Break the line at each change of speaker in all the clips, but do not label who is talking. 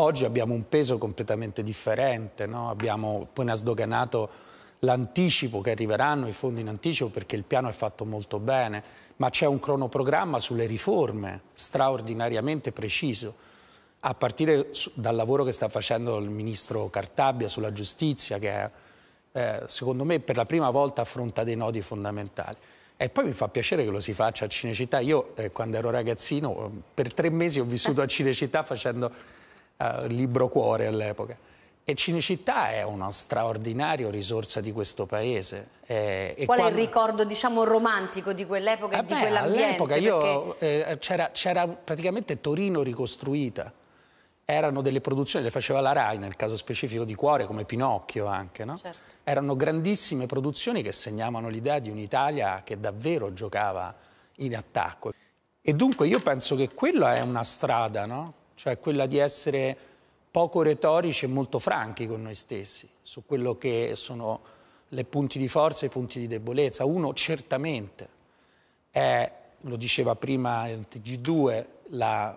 Oggi abbiamo un peso completamente differente, no? abbiamo appena sdoganato l'anticipo che arriveranno, i fondi in anticipo perché il piano è fatto molto bene, ma c'è un cronoprogramma sulle riforme straordinariamente preciso, a partire dal lavoro che sta facendo il ministro Cartabia sulla giustizia che eh, secondo me per la prima volta affronta dei nodi fondamentali. E poi mi fa piacere che lo si faccia a Cinecittà. Io eh, quando ero ragazzino per tre mesi ho vissuto a Cinecittà facendo eh, libro cuore all'epoca. E Cinecittà è una straordinaria risorsa di questo paese. Eh, Qual quando... è il ricordo, diciamo, romantico di quell'epoca eh e beh, di quell'ambiente? All'epoca perché... Eh, c'era praticamente Torino ricostruita. Erano delle produzioni, le faceva la RAI, nel caso specifico di Cuore, come Pinocchio anche, no? certo. Erano grandissime produzioni che segnavano l'idea di un'Italia che davvero giocava in attacco. E dunque io penso che quella è una strada, no? cioè quella di essere poco retorici e molto franchi con noi stessi su quello che sono le punti di forza e i punti di debolezza. Uno certamente è, lo diceva prima il TG2, la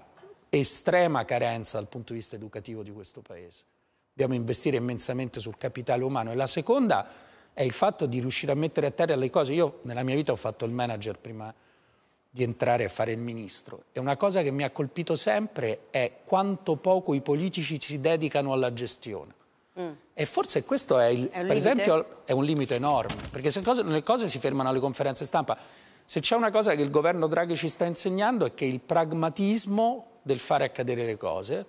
estrema carenza dal punto di vista educativo di questo Paese. Dobbiamo investire immensamente sul capitale umano. E la seconda è il fatto di riuscire a mettere a terra le cose. Io nella mia vita ho fatto il manager prima di entrare a fare il ministro. E una cosa che mi ha colpito sempre è quanto poco i politici si dedicano alla gestione. Mm. E forse questo è, il, è per esempio è un limite enorme, perché se cose, le cose si fermano alle conferenze stampa, se c'è una cosa che il governo Draghi ci sta insegnando è che il pragmatismo del fare accadere le cose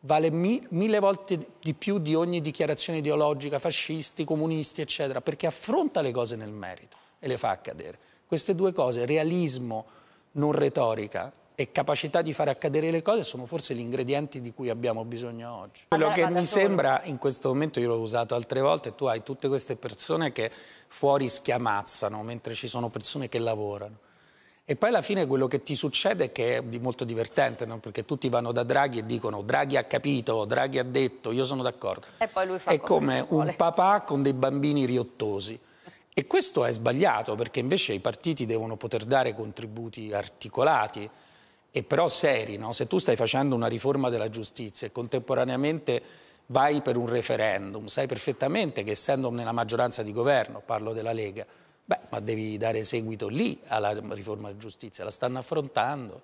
vale mi, mille volte di più di ogni dichiarazione ideologica, fascisti, comunisti, eccetera, perché affronta le cose nel merito e le fa accadere. Queste due cose, realismo non retorica, e capacità di far accadere le cose sono forse gli ingredienti di cui abbiamo bisogno oggi. Quello che mi sembra in questo momento, io l'ho usato altre volte, tu hai tutte queste persone che fuori schiamazzano mentre ci sono persone che lavorano. E poi alla fine quello che ti succede è che è molto divertente, no? perché tutti vanno da Draghi e dicono Draghi ha capito, Draghi ha detto, io sono d'accordo. E poi lui fa È come un papà con dei bambini riottosi e questo è sbagliato perché invece i partiti devono poter dare contributi articolati e però seri. No? Se tu stai facendo una riforma della giustizia e contemporaneamente vai per un referendum, sai perfettamente che essendo nella maggioranza di governo, parlo della Lega, beh, ma devi dare seguito lì alla riforma della giustizia, la stanno affrontando.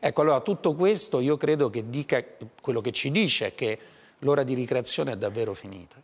Ecco, allora tutto questo io credo che dica quello che ci dice, che l'ora di ricreazione è davvero finita.